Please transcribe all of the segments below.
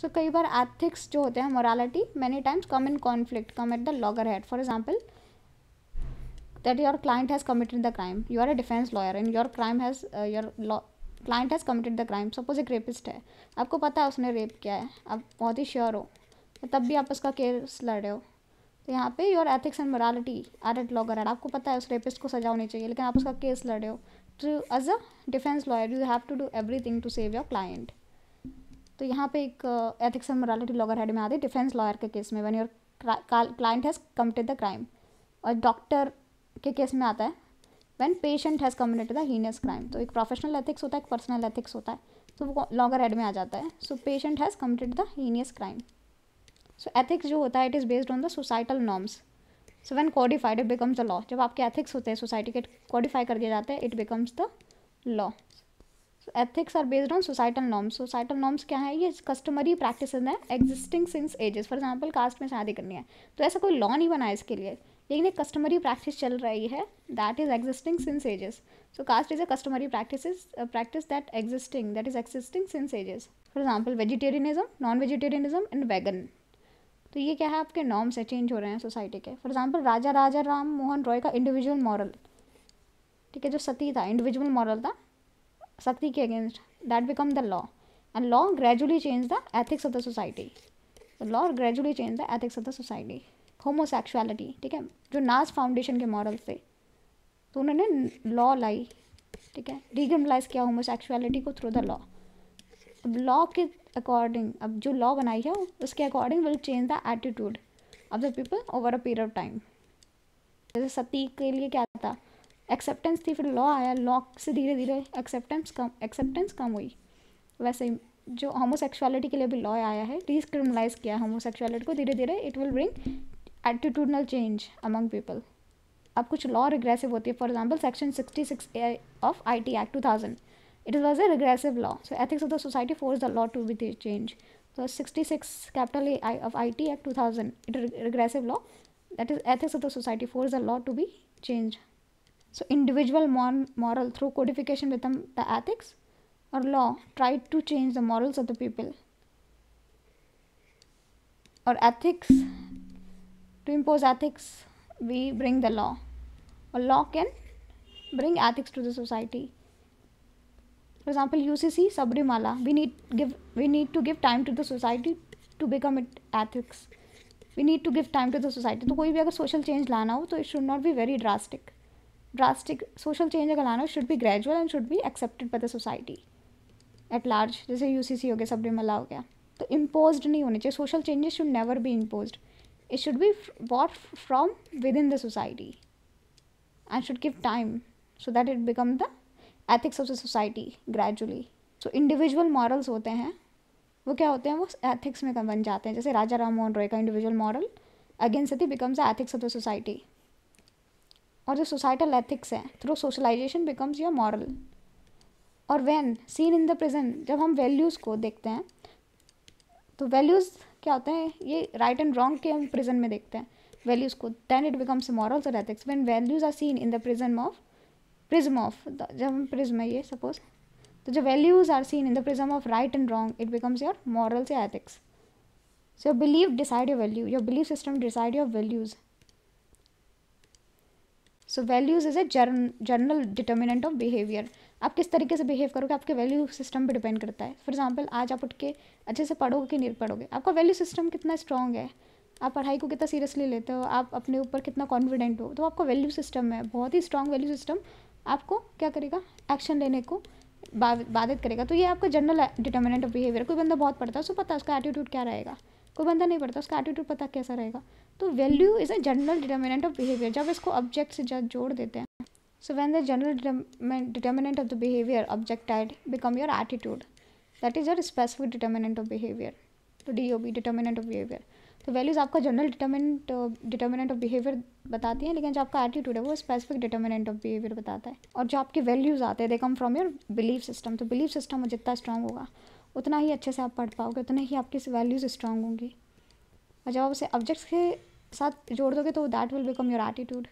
सो कई बार एथिक्स जो होते हैं morality many times come in conflict come at the loggerhead for example that your client has committed the crime you are a defence lawyer and your crime has your law client has committed the crime suppose एक rapist है आपको पता है उसने rape किया है आप बहुत ही श्योर हो तो तब भी आप उसका केस लड़ रहे हो तो यहाँ पे your ethics and morality are at loggerhead आपको पता है उस रेपिस्ट को सजा होनी चाहिए लेकिन आप उसका केस लड़ रहे हो to as a defence lawyer you have to do everything to save your client तो यहाँ पे एक ethics and morality loggerhead में आती है डिफेंस लॉयर के केस में when your client has committed the crime और डॉक्टर के केस में आता है when patient has committed the heinous crime तो एक प्रोफेशनल एथिक्स होता है एक पर्सनल एथिक्स होता है तो वो लॉगर हेड में आ जाता है so patient has committed the heinous crime so ethics जो होता है it is based on the societal norms so when codified it becomes the law जब आपके एथिक्स होते हैं सोसाइटी के कॉडिफाई कर दिया जाता है it becomes the law ethics are based on societal norms societal norms क्या है ये कस्टमरी प्रैक्टिस हैं existing since ages for example caste में शादी करनी है तो ऐसा कोई लॉ नहीं बना है इसके लिए लेकिन एक कस्टमरी प्रैक्टिस चल रही है that is existing since ages so caste is a customary practice practice that existing that is existing since ages for example vegetarianism non vegetarianism and vegan तो ये क्या है आपके नॉर्म्स है चेंज हो रहे हैं सोसाइटी के फॉर एग्जाम्पल राजा राजा राम मोहन रॉय का इंडिविजुअल मॉरल ठीक है जो सती था इंडिविजुअल मॉरल था सख्ती के against that become the law and law gradually change the ethics of the society law gradually change the ethics of the society homosexuality ठीक है जो नाज फाउंडेशन के मॉरल्स थे तो उन्होंने लॉ लाई ठीक है रिगमलाइज किया होमोसेक्सुअलिटी को थ्रू द लॉ अब लॉ के अकॉर्डिंग अब जो लॉ बनाई है उसके according will change the attitude of the people over a period of time जैसे सती के लिए क्या था एक्सेप्टेंस थी फिर लॉ आया लॉ से धीरे धीरे एक्सेप्टेंस कम एक्सेप्टेंस कम हुई वैसे जो होमोसेक्सुअलिटी के लिए भी लॉ आया है डिस्क्रिमिनलाइज किया होमोसेक्सुअलिटी को धीरे धीरे it will bring attitudinal change among people अब कुछ लॉ रिग्रेसिव होती है for example section sixty six of I T act two thousand it was a regressive law so ethics of the society force the law to be change so 66 capital I of IT Act 2000 it regressive law that is ethics of the society forced the law to be change So individual moral through codification with the ethics or law tried to change the morals of the people or ethics to impose ethics we bring the law or law can bring ethics to the society for example ucc sabrimala we need give we need to give time to the society to become it ethics we need to give time to the society तो कोई भी अगर social change लाना हो तो it should not be very drastic drastic social change अगर लाना should be gradual and should be accepted by the society at large जैसे यू सी सी हो गया सबरीमला हो गया तो इम्पोज नहीं होने चाहिए social changes should never be impose it should be what from within the society and should give time so that it become the ethics of the society gradually so individual morals होते हैं वो क्या होते हैं वो ethics में बन जाते हैं जैसे राजा राम मोहन रॉय का individual moral against becomes the ethics of the society और जो सोसाइटल एथिक्स हैं through socialisation becomes your moral और when seen in the present जब हम वैल्यूज़ को देखते हैं तो वैल्यूज़ क्या होते हैं ये राइट एंड रॉन्ग के हम प्रेजेंट में देखते हैं वैल्यूज़ को दैन इट बिकम्स मॉरल्स और ethics when values are seen in the prism of prism of जब हम प्रिज्म है ये सपोज तो जो values are seen in the prism of right and wrong it becomes your morals या ethics so your believe decide your value your believe system decide your values so values is a general determinant of behaviour आप किस तरीके से behave करोगे आपके value system पे depend करता है फॉर एग्जाम्पल आज आप उठ के अच्छे से पढ़ोगे कि नहीं पढ़ोगे आपका वैल्यू सिस्टम कितना स्ट्रॉन्ग है आप पढ़ाई को कितना सीरियसली लेते हो आप अपने ऊपर कितना कॉन्फिडेंट हो तो आपका वैल्यू सिस्टम है बहुत ही स्ट्रॉन्ग वैल्यू सिस्टम आपको क्या करेगा एक्शन लेने को बाधित करेगा तो ये आपका जनरल डिटर्मिनेंट ऑफ बिहेवियर कोई बंदा बहुत पढ़ता है उसको पता है उसका एटीट्यूड क्या रहेगा कोई बंदा नहीं पढ़ता उसका एटीट्यूड पता कैसा रहेगा तो value is a general determinant of behaviour जब इसको ऑब्जेक्ट से जोड़ देते हैं so when the general determinant of the behaviour objectified become your attitude that is your specific determinant of behaviour तो D O B determinant of behaviour तो values आपका general determinant determinant of behaviour बताती हैं लेकिन जो आपका attitude है वो स्पेसिफिक डिटर्मिनेंट ऑफ बिहेवियर बताता है और जो आपके वैल्यूज़ आते हैं they come from your belief system तो बिलीफ सिस्टम जितना स्ट्रांग होगा उतना ही अच्छे से आप पढ़ पाओगे उतना ही आपकी वैल्यूज़ स्ट्रांग होंगी और जब आप उसे ऑब्जेक्ट्स के साथ जोड़ दोगे तो that will become your attitude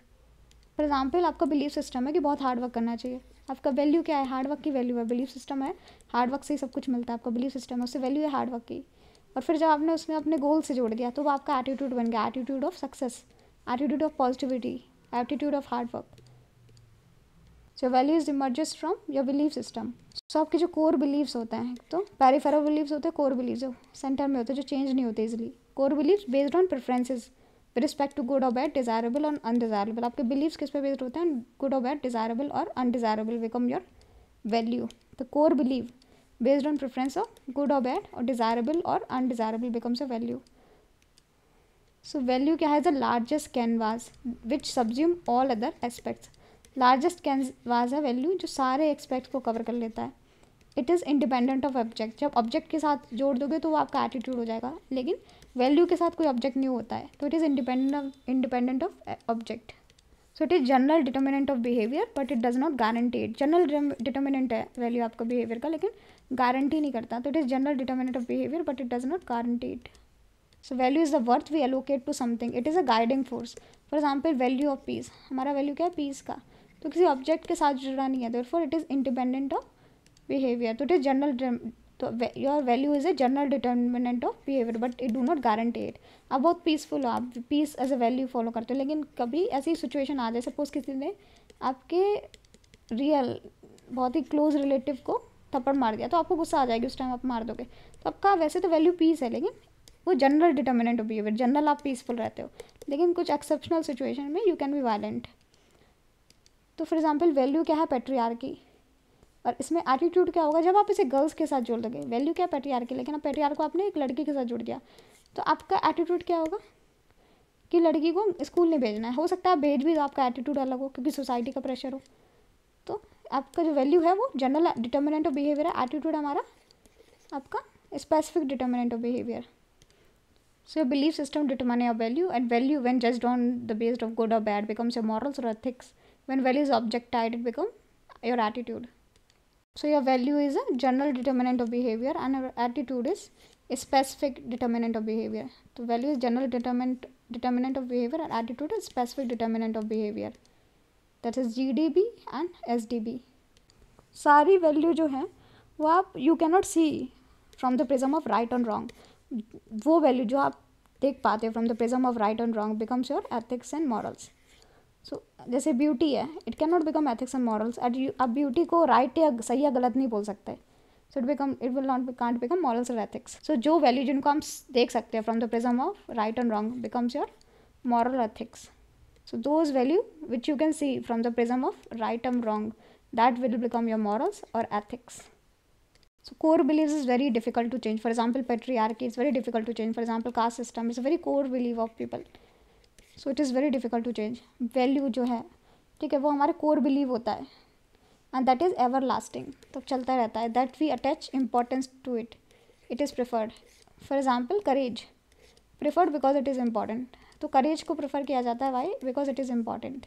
for example आपका बिलीफ सिस्टम है कि बहुत हार्ड वर्क करना चाहिए आपका वैल्यू क्या है हार्ड वर्क की वैल्यू है बिलीफ सिस्टम है हार्ड वर्क से ही सब कुछ मिलता है आपका बिलीफ सिस्टम है उससे वैल्यू है हार्ड वर्क की और फिर जब आपने उसमें अपने गोल से जोड़ दिया तो वो आपका एटीट्यूड बन गया attitude of success attitude of positivity attitude of hard work so value is emerges from your belief system so आपके जो कोर बिलीव्स होते हैं तो पैरिफेरो बिलीव्स होते हैं कोर बिलीव्स सेंटर में होते हैं जो चेंज नहीं होते easily core beliefs based on preferences with respect to good और बैड डिजायरेबल और अनडिजायरेबल आपके बिलीव्स किस पे बेस्ड होते हैं गुड और बैड डिजायरेबल और undesirable become your value the core belief based on preference of good और बैड और डिजायरेबल और undesirable becomes a value so value क्या है the largest canvas which subsume all other aspects largest canvas है value जो सारे aspects को cover कर लेता है it is independent of object जब ऑब्जेक्ट के साथ जोड़ दोगे तो वो आपका एटीट्यूड हो जाएगा लेकिन वैल्यू के साथ कोई ऑब्जेक्ट नहीं होता है तो it is independent independent of object so it is general determinant of behaviour but it does not guarantee it general determinant है वैल्यू आपका बिहेवियर का लेकिन गारंटी नहीं करता तो it is general determinant of behaviour but it does not guarantee it so value is the worth we allocate to something it is a guiding force for example value of peace हमारा value क्या है piece का तो किसी object के साथ जुड़ा नहीं है therefore it is independent of behaviour तो इट इज़ जनरल तो your value is a general determinant of behaviour but it do not guarantee it आप बहुत पीसफुल हो आप peace as a value follow करते हो लेकिन कभी ऐसी सिचुएशन आ जाए सपोज किसी ने आपके रियल बहुत ही क्लोज रिलेटिव को थप्पड़ मार दिया तो आपको गुस्सा आ जाएगी उस टाइम आप मार दोगे तो आपका वैसे तो वैल्यू पीस है लेकिन वो general determinant of behaviour general आप पीसफुल रहते हो लेकिन कुछ एक्सेप्शनल सिचुएशन में यू कैन बी वायलेंट तो फॉर एग्जाम्पल वैल्यू क्या है पेट्रियार की और इसमें एटीट्यूड क्या होगा जब आप इसे गर्ल्स के साथ जोड़ दोगे वैल्यू क्या पेटीआर की लेकिन आप पेटीआर को आपने एक लड़की के साथ जोड़ दिया तो आपका एटीट्यूड क्या होगा कि लड़की को स्कूल नहीं भेजना है हो सकता है आप भेज भी दो आपका एटीट्यूड अलग हो क्योंकि सोसाइटी का प्रेशर हो तो आपका जो वैल्यू है वो जनरल डिटर्मिनेंट ऑफ बिहेवियर है एटीट्यूड हमारा आपका specific determinant of behaviour so your belief system determine your value and value when just on the based of good और बैड बिकम्स योर मॉरल्स और ethics when value is object it become your attitude So your value is a general determinant of behavior and your attitude is a specific determinant of behavior. So value is general determinant determinant of behavior and attitude is specific determinant of behavior. That is GDB and SDB. सारी value जो है वो आप you cannot see from the prism of right right wrong. Wrong वो value जो आप देख पाते हो of right and wrong becomes your ethics and morals. सो जैसे ब्यूटी है it can not become ethics and morals at आप ब्यूटी को राइट या सही या गलत नहीं बोल सकते so it become it will not can't become morals and ethics so जो वैल्यू जिनको हम देख सकते हैं from the prism of right and wrong becomes your moral ethics so those value which you can see from the prism of right and wrong that will become your morals और ethics so core belief is very difficult to change for example patriarchy is very difficult to change for example caste system is a very core belief of people so it is very difficult to change value जो है ठीक है वो हमारे core belief होता है and that is everlasting तो चलता रहता है that we attach importance to it it is preferred for example courage preferred because it is important तो करेज को प्रिफर किया जाता है why because it is important